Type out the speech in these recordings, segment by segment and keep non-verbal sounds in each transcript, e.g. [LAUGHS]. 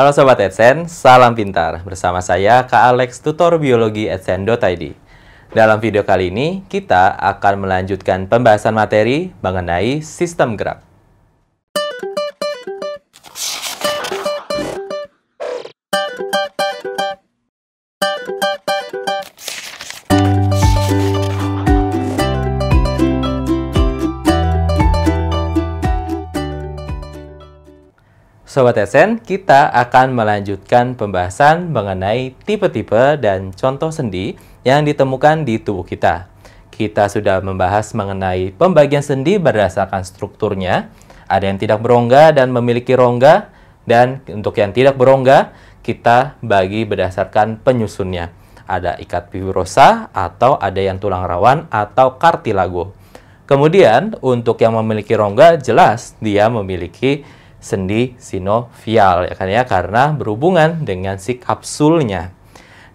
Halo Sobat Edsen, salam pintar. Bersama saya Kak Alex, tutor biologi edsen.id. Dalam video kali ini, kita akan melanjutkan pembahasan materi mengenai sistem gerak. Sobat SN, kita akan melanjutkan pembahasan mengenai tipe-tipe dan contoh sendi yang ditemukan di tubuh kita. Kita sudah membahas mengenai pembagian sendi berdasarkan strukturnya. Ada yang tidak berongga dan memiliki rongga, dan untuk yang tidak berongga, kita bagi berdasarkan penyusunnya. Ada ikat fibrosa atau ada yang tulang rawan atau kartilago. Kemudian, untuk yang memiliki rongga, jelas dia memiliki sendi sinovial ya kan ya karena berhubungan dengan si kapsulnya.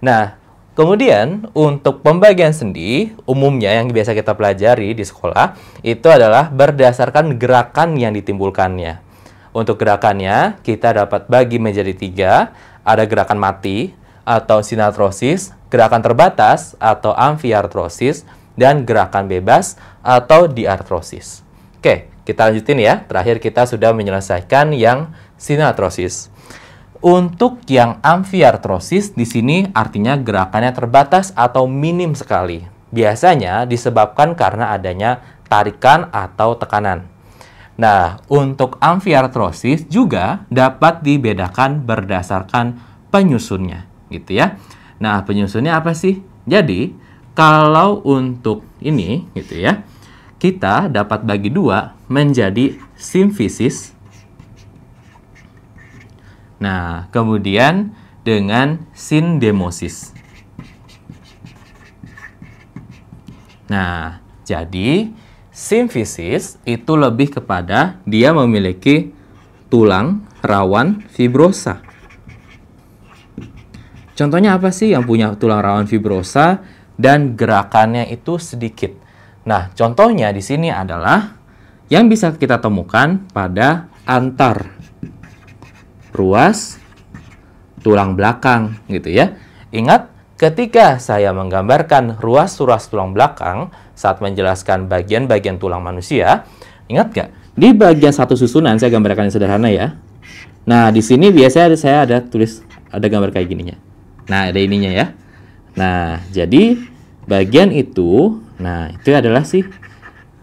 Nah, kemudian untuk pembagian sendi umumnya yang biasa kita pelajari di sekolah itu adalah berdasarkan gerakan yang ditimbulkannya. Untuk gerakannya kita dapat bagi menjadi tiga, ada gerakan mati atau sinatrosis, gerakan terbatas atau amfiartrosis, dan gerakan bebas atau diartrosis. Oke, kita lanjutin ya. Terakhir kita sudah menyelesaikan yang sinatrosis. Untuk yang amfiartrosis di sini artinya gerakannya terbatas atau minim sekali. Biasanya disebabkan karena adanya tarikan atau tekanan. Nah, untuk amfiartrosis juga dapat dibedakan berdasarkan penyusunnya, gitu ya. Nah, penyusunnya apa sih? Jadi, kalau untuk ini, gitu ya, kita dapat bagi dua menjadi simfisis. Nah, kemudian dengan sindemosis. Nah, jadi simfisis itu lebih kepada dia memiliki tulang rawan fibrosa. Contohnya apa sih yang punya tulang rawan fibrosa dan gerakannya itu sedikit? Nah, contohnya di sini adalah yang bisa kita temukan pada antar ruas tulang belakang gitu ya. Ingat ketika saya menggambarkan ruas-ruas tulang belakang saat menjelaskan bagian-bagian tulang manusia, ingat gak? Di bagian satu susunan saya gambarkan yang sederhana ya. Nah, di sini biasanya saya ada tulis ada gambar kayak gininya. Nah, ada ininya ya. Nah, jadi bagian itu Nah, itu adalah si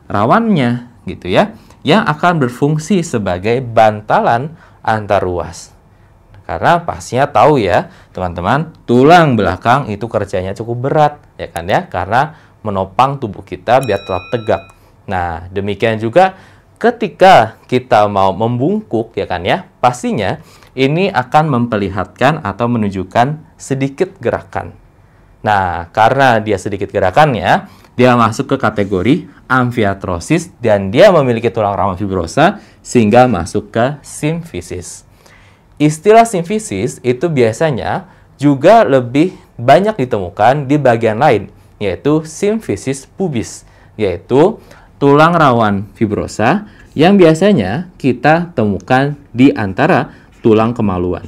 rawannya gitu ya yang akan berfungsi sebagai bantalan antar ruas. Karena pastinya tahu ya, teman-teman, tulang belakang itu kerjanya cukup berat ya kan ya karena menopang tubuh kita biar tetap tegak. Nah, demikian juga ketika kita mau membungkuk ya kan ya, pastinya ini akan memperlihatkan atau menunjukkan sedikit gerakan Nah, karena dia sedikit gerakannya, dia masuk ke kategori amfiatrosis dan dia memiliki tulang rawan fibrosa sehingga masuk ke simfisis. Istilah simfisis itu biasanya juga lebih banyak ditemukan di bagian lain, yaitu simfisis pubis, yaitu tulang rawan fibrosa yang biasanya kita temukan di antara tulang kemaluan.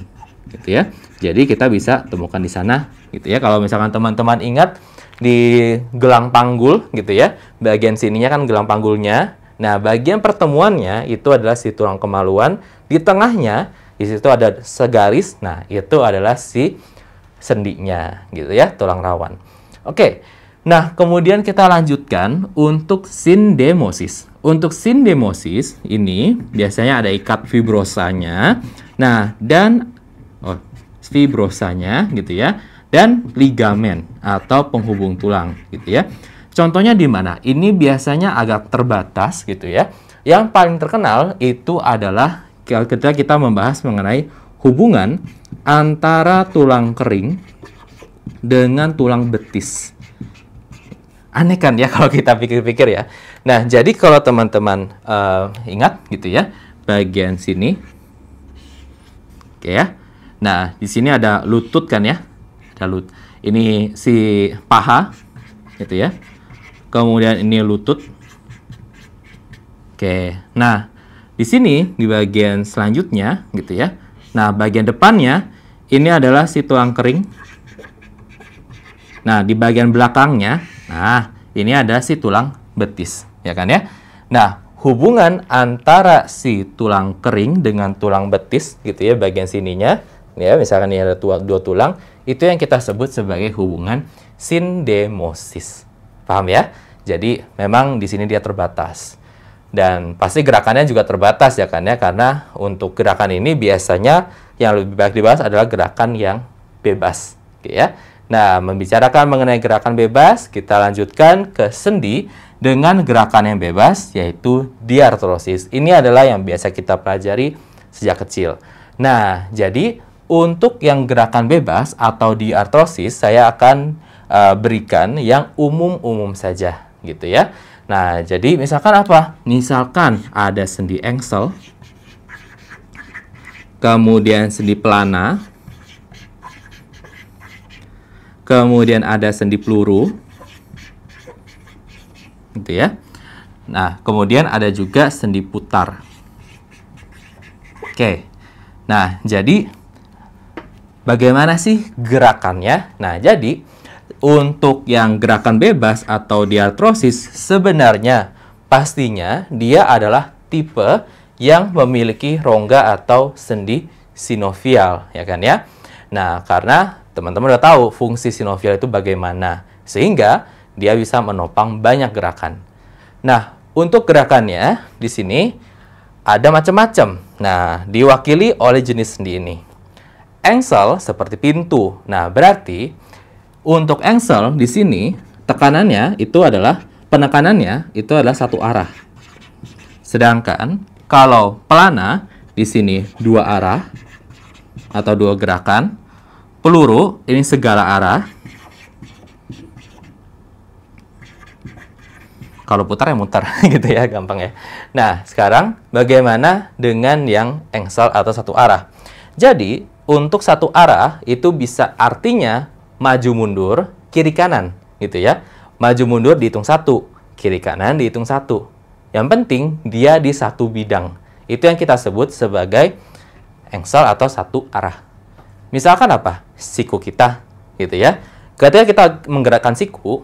Gitu ya. Jadi kita bisa temukan di sana gitu ya. Kalau misalkan teman-teman ingat di gelang panggul gitu ya, bagian sininya kan gelang panggulnya. Nah, bagian pertemuannya itu adalah si tulang kemaluan. Di tengahnya di situ ada segaris. Nah, itu adalah si sendinya gitu ya, tulang rawan. Oke. Nah, kemudian kita lanjutkan untuk sindemosis. Untuk sindemosis ini biasanya ada ikat fibrosanya. Nah, dan oh, fibrosanya gitu ya dan ligamen atau penghubung tulang gitu ya. Contohnya di mana? Ini biasanya agak terbatas gitu ya. Yang paling terkenal itu adalah ketika kita membahas mengenai hubungan antara tulang kering dengan tulang betis. Aneh kan ya [LAUGHS] kalau kita pikir-pikir ya. Nah, jadi kalau teman-teman uh, ingat gitu ya, bagian sini. Oke ya. Nah, di sini ada lutut kan ya lut ini si paha gitu ya kemudian ini lutut oke nah di sini di bagian selanjutnya gitu ya nah bagian depannya ini adalah si tulang kering nah di bagian belakangnya nah ini ada si tulang betis ya kan ya nah hubungan antara si tulang kering dengan tulang betis gitu ya bagian sininya ya misalkan ini ada dua tulang itu yang kita sebut sebagai hubungan sindemosis. Paham ya? Jadi memang di sini dia terbatas. Dan pasti gerakannya juga terbatas ya kan ya karena untuk gerakan ini biasanya yang lebih baik dibahas adalah gerakan yang bebas, Oke gitu ya. Nah, membicarakan mengenai gerakan bebas, kita lanjutkan ke sendi dengan gerakan yang bebas yaitu diartrosis. Ini adalah yang biasa kita pelajari sejak kecil. Nah, jadi untuk yang gerakan bebas atau di artrosis, saya akan uh, berikan yang umum-umum saja, gitu ya. Nah, jadi misalkan apa? Misalkan ada sendi engsel, kemudian sendi pelana, kemudian ada sendi peluru, gitu ya. Nah, kemudian ada juga sendi putar. Oke. Nah, jadi Bagaimana sih gerakannya? Nah, jadi untuk yang gerakan bebas atau diartrosis sebenarnya pastinya dia adalah tipe yang memiliki rongga atau sendi sinovial, ya kan ya? Nah, karena teman-teman udah tahu fungsi sinovial itu bagaimana, sehingga dia bisa menopang banyak gerakan. Nah, untuk gerakannya di sini ada macam-macam. Nah, diwakili oleh jenis sendi ini engsel seperti pintu. Nah, berarti untuk engsel di sini tekanannya itu adalah penekanannya itu adalah satu arah. Sedangkan kalau pelana di sini dua arah atau dua gerakan, peluru ini segala arah. Kalau putar ya mutar [LAUGHS] gitu ya, gampang ya. Nah, sekarang bagaimana dengan yang engsel atau satu arah? Jadi, untuk satu arah itu bisa artinya maju mundur kiri kanan gitu ya. Maju mundur dihitung satu, kiri kanan dihitung satu. Yang penting dia di satu bidang. Itu yang kita sebut sebagai engsel atau satu arah. Misalkan apa? Siku kita gitu ya. Ketika kita menggerakkan siku,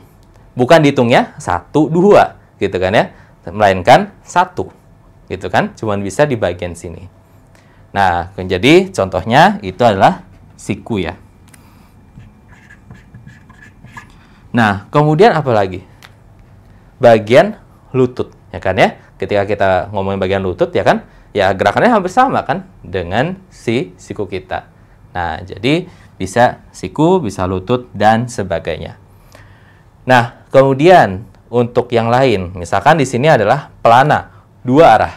bukan dihitungnya satu dua gitu kan ya, melainkan satu gitu kan, cuman bisa di bagian sini. Nah, jadi contohnya itu adalah siku ya. Nah, kemudian apa lagi? Bagian lutut, ya kan ya? Ketika kita ngomongin bagian lutut, ya kan? Ya, gerakannya hampir sama kan dengan si siku kita. Nah, jadi bisa siku, bisa lutut, dan sebagainya. Nah, kemudian untuk yang lain, misalkan di sini adalah pelana, dua arah.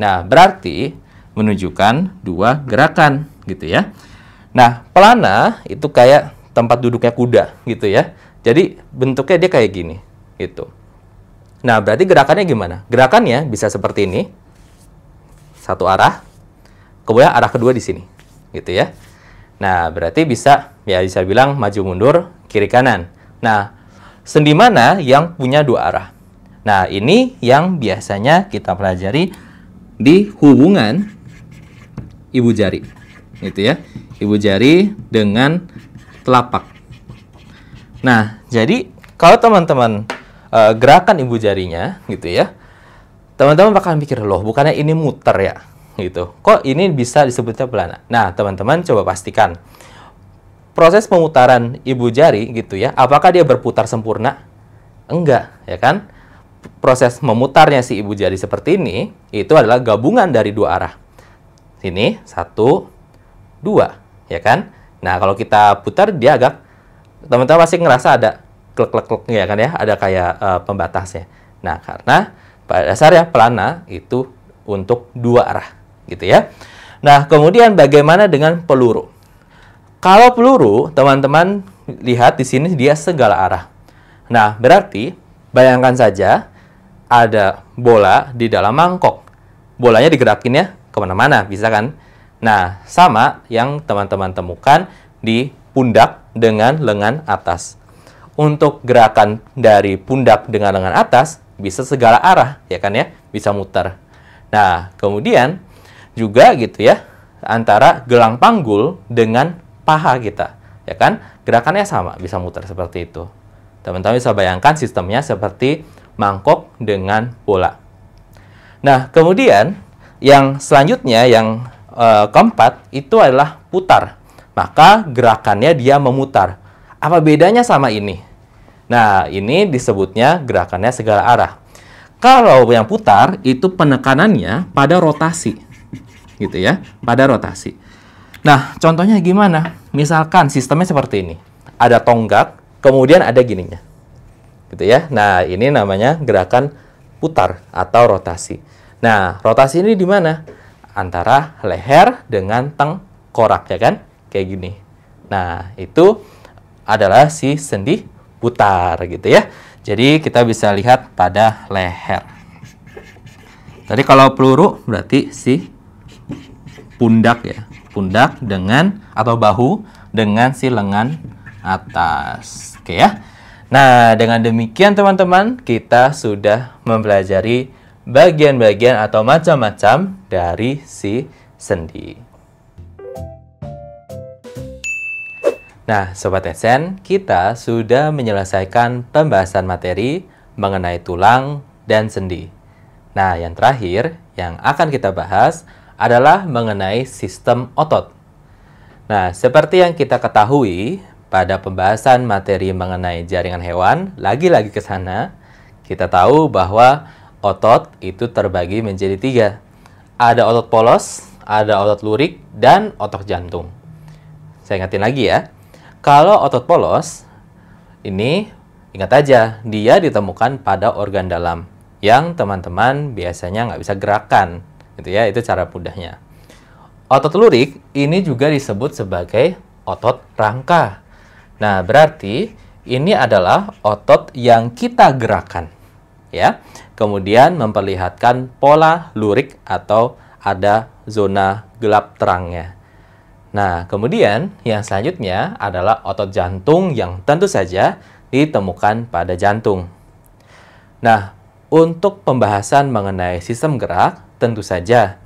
Nah, berarti menunjukkan dua gerakan gitu ya. Nah, pelana itu kayak tempat duduknya kuda gitu ya. Jadi bentuknya dia kayak gini gitu. Nah, berarti gerakannya gimana? Gerakannya bisa seperti ini. Satu arah. Kemudian arah kedua di sini gitu ya. Nah, berarti bisa ya bisa bilang maju mundur kiri kanan. Nah, sendi mana yang punya dua arah? Nah, ini yang biasanya kita pelajari di hubungan ibu jari. Gitu ya. Ibu jari dengan telapak. Nah, jadi kalau teman-teman uh, gerakan ibu jarinya gitu ya. Teman-teman bakal mikir, loh bukannya ini muter ya? Gitu. Kok ini bisa disebutnya pelana? Nah, teman-teman coba pastikan. Proses pemutaran ibu jari gitu ya, apakah dia berputar sempurna? Enggak, ya kan? Proses memutarnya si ibu jari seperti ini, itu adalah gabungan dari dua arah. Sini, satu, dua, ya kan? Nah, kalau kita putar, dia agak, teman-teman pasti ngerasa ada klek klek klek ya kan ya? Ada kayak uh, pembatasnya. Nah, karena pada dasarnya pelana itu untuk dua arah, gitu ya. Nah, kemudian bagaimana dengan peluru? Kalau peluru, teman-teman lihat di sini dia segala arah. Nah, berarti bayangkan saja ada bola di dalam mangkok. Bolanya digerakin ya kemana-mana, bisa kan? Nah, sama yang teman-teman temukan di pundak dengan lengan atas. Untuk gerakan dari pundak dengan lengan atas, bisa segala arah, ya kan ya? Bisa muter. Nah, kemudian juga gitu ya, antara gelang panggul dengan paha kita, ya kan? Gerakannya sama, bisa muter seperti itu. Teman-teman bisa bayangkan sistemnya seperti mangkok dengan bola. Nah, kemudian yang selanjutnya yang uh, keempat itu adalah putar. Maka gerakannya dia memutar. Apa bedanya sama ini? Nah, ini disebutnya gerakannya segala arah. Kalau yang putar itu penekanannya pada rotasi. Gitu ya, pada rotasi. Nah, contohnya gimana? Misalkan sistemnya seperti ini. Ada tonggak, kemudian ada gininya. Gitu ya. Nah, ini namanya gerakan putar atau rotasi. Nah, rotasi ini di mana? Antara leher dengan tengkorak ya kan? Kayak gini. Nah, itu adalah si sendi putar gitu ya. Jadi kita bisa lihat pada leher. Tadi kalau peluru berarti si pundak ya, pundak dengan atau bahu dengan si lengan atas. Oke ya. Nah, dengan demikian teman-teman, kita sudah mempelajari bagian-bagian atau macam-macam dari si sendi. Nah, Sobat Esen, kita sudah menyelesaikan pembahasan materi mengenai tulang dan sendi. Nah, yang terakhir yang akan kita bahas adalah mengenai sistem otot. Nah, seperti yang kita ketahui pada pembahasan materi mengenai jaringan hewan, lagi-lagi ke sana, kita tahu bahwa Otot itu terbagi menjadi tiga. Ada otot polos, ada otot lurik, dan otot jantung. Saya ingatin lagi ya. Kalau otot polos, ini ingat aja, dia ditemukan pada organ dalam yang teman-teman biasanya nggak bisa gerakan, Gitu ya, itu cara mudahnya. Otot lurik ini juga disebut sebagai otot rangka. Nah, berarti ini adalah otot yang kita gerakan ya. Kemudian memperlihatkan pola lurik atau ada zona gelap terangnya. Nah, kemudian yang selanjutnya adalah otot jantung yang tentu saja ditemukan pada jantung. Nah, untuk pembahasan mengenai sistem gerak, tentu saja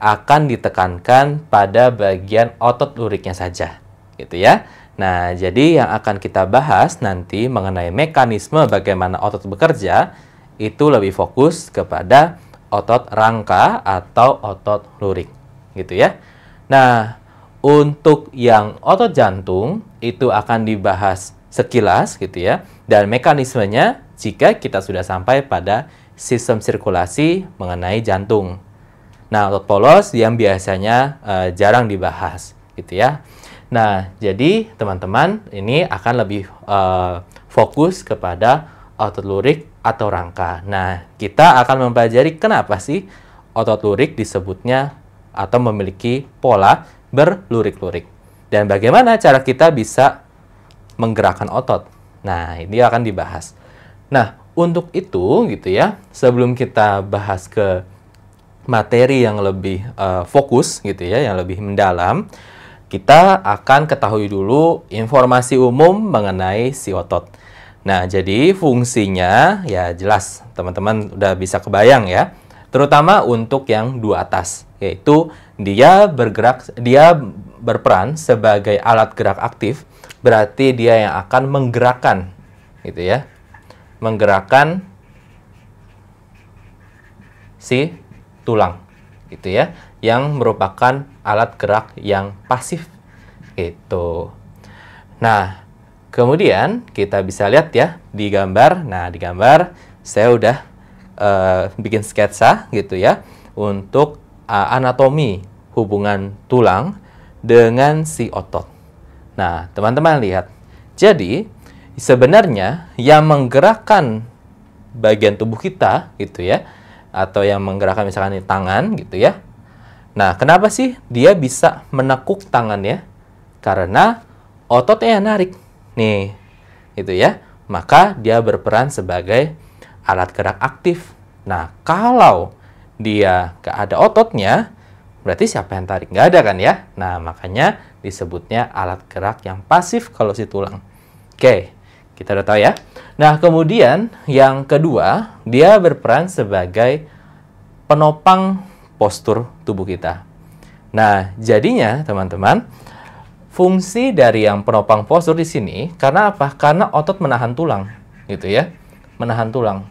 akan ditekankan pada bagian otot luriknya saja, gitu ya. Nah, jadi yang akan kita bahas nanti mengenai mekanisme bagaimana otot bekerja itu lebih fokus kepada otot rangka atau otot lurik gitu ya. Nah, untuk yang otot jantung itu akan dibahas sekilas gitu ya dan mekanismenya jika kita sudah sampai pada sistem sirkulasi mengenai jantung. Nah, otot polos yang biasanya uh, jarang dibahas gitu ya. Nah, jadi teman-teman ini akan lebih uh, fokus kepada otot lurik atau rangka. Nah, kita akan mempelajari kenapa sih otot lurik disebutnya atau memiliki pola berlurik-lurik. Dan bagaimana cara kita bisa menggerakkan otot. Nah, ini akan dibahas. Nah, untuk itu gitu ya, sebelum kita bahas ke materi yang lebih uh, fokus gitu ya, yang lebih mendalam, kita akan ketahui dulu informasi umum mengenai si otot. Nah, jadi fungsinya ya jelas teman-teman udah bisa kebayang ya. Terutama untuk yang dua atas, yaitu dia bergerak dia berperan sebagai alat gerak aktif, berarti dia yang akan menggerakkan gitu ya. Menggerakkan si tulang gitu ya, yang merupakan alat gerak yang pasif gitu. Nah, Kemudian kita bisa lihat ya di gambar. Nah, di gambar saya udah uh, bikin sketsa gitu ya untuk uh, anatomi hubungan tulang dengan si otot. Nah, teman-teman lihat. Jadi, sebenarnya yang menggerakkan bagian tubuh kita gitu ya atau yang menggerakkan misalkan di tangan gitu ya. Nah, kenapa sih dia bisa menekuk tangannya? Karena ototnya yang narik nih itu ya maka dia berperan sebagai alat gerak aktif nah kalau dia gak ada ototnya berarti siapa yang tarik nggak ada kan ya nah makanya disebutnya alat gerak yang pasif kalau si tulang oke kita udah tahu ya nah kemudian yang kedua dia berperan sebagai penopang postur tubuh kita nah jadinya teman-teman fungsi dari yang penopang postur di sini karena apa? Karena otot menahan tulang, gitu ya, menahan tulang.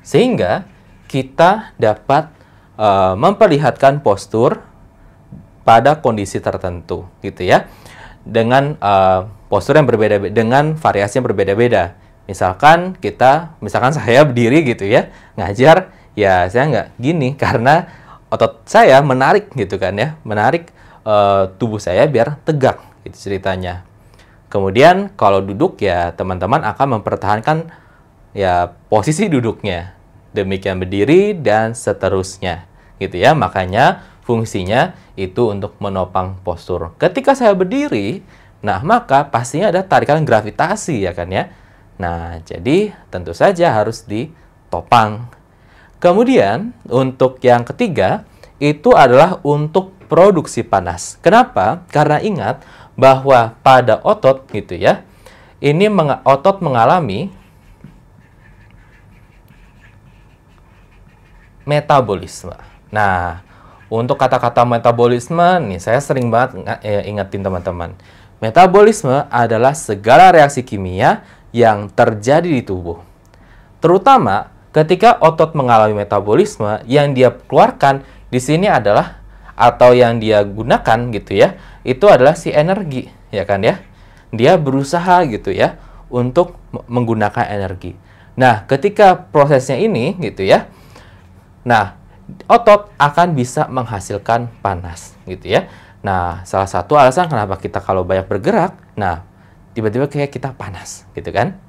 Sehingga kita dapat uh, memperlihatkan postur pada kondisi tertentu, gitu ya, dengan uh, postur yang berbeda, dengan variasi yang berbeda-beda. Misalkan kita, misalkan [LAUGHS] saya berdiri gitu ya, ngajar, ya saya nggak gini karena otot saya menarik gitu kan ya, menarik e, tubuh saya biar tegak gitu ceritanya. Kemudian kalau duduk ya teman-teman akan mempertahankan ya posisi duduknya. Demikian berdiri dan seterusnya gitu ya. Makanya fungsinya itu untuk menopang postur. Ketika saya berdiri, nah maka pastinya ada tarikan gravitasi ya kan ya. Nah, jadi tentu saja harus ditopang Kemudian untuk yang ketiga itu adalah untuk produksi panas. Kenapa? Karena ingat bahwa pada otot gitu ya, ini meng otot mengalami metabolisme. Nah, untuk kata-kata metabolisme nih saya sering banget eh, ingetin teman-teman. Metabolisme adalah segala reaksi kimia yang terjadi di tubuh. Terutama Ketika otot mengalami metabolisme, yang dia keluarkan di sini adalah atau yang dia gunakan gitu ya, itu adalah si energi, ya kan ya. Dia berusaha gitu ya untuk menggunakan energi. Nah, ketika prosesnya ini gitu ya. Nah, otot akan bisa menghasilkan panas gitu ya. Nah, salah satu alasan kenapa kita kalau banyak bergerak, nah tiba-tiba kayak kita panas gitu kan.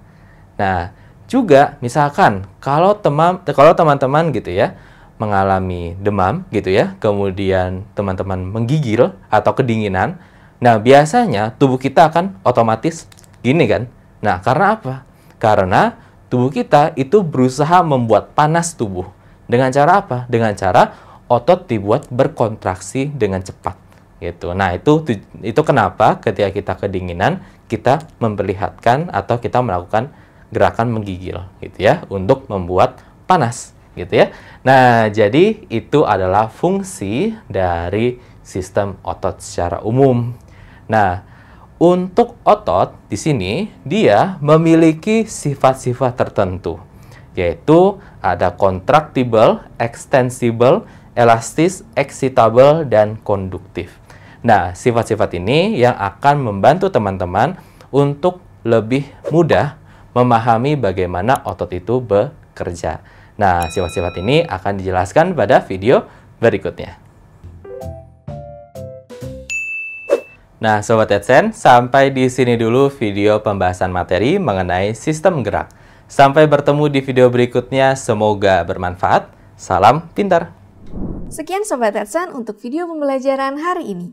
Nah, juga misalkan kalau teman kalau teman-teman gitu ya mengalami demam gitu ya, kemudian teman-teman menggigil atau kedinginan, nah biasanya tubuh kita akan otomatis gini kan. Nah, karena apa? Karena tubuh kita itu berusaha membuat panas tubuh. Dengan cara apa? Dengan cara otot dibuat berkontraksi dengan cepat gitu. Nah, itu itu kenapa ketika kita kedinginan kita memperlihatkan atau kita melakukan gerakan menggigil gitu ya untuk membuat panas gitu ya. Nah, jadi itu adalah fungsi dari sistem otot secara umum. Nah, untuk otot di sini dia memiliki sifat-sifat tertentu yaitu ada kontraktibel, extensible, elastis, excitable dan konduktif. Nah, sifat-sifat ini yang akan membantu teman-teman untuk lebih mudah memahami bagaimana otot itu bekerja. Nah, sifat-sifat ini akan dijelaskan pada video berikutnya. Nah, Sobat AdSense, sampai di sini dulu video pembahasan materi mengenai sistem gerak. Sampai bertemu di video berikutnya, semoga bermanfaat. Salam pintar! Sekian Sobat AdSense untuk video pembelajaran hari ini.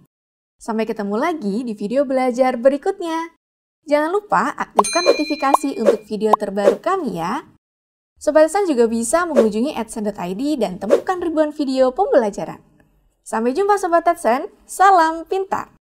Sampai ketemu lagi di video belajar berikutnya. Jangan lupa aktifkan notifikasi untuk video terbaru kami ya. Sobat San juga bisa mengunjungi adsen.id dan temukan ribuan video pembelajaran. Sampai jumpa Sobat Adsen, salam pintar!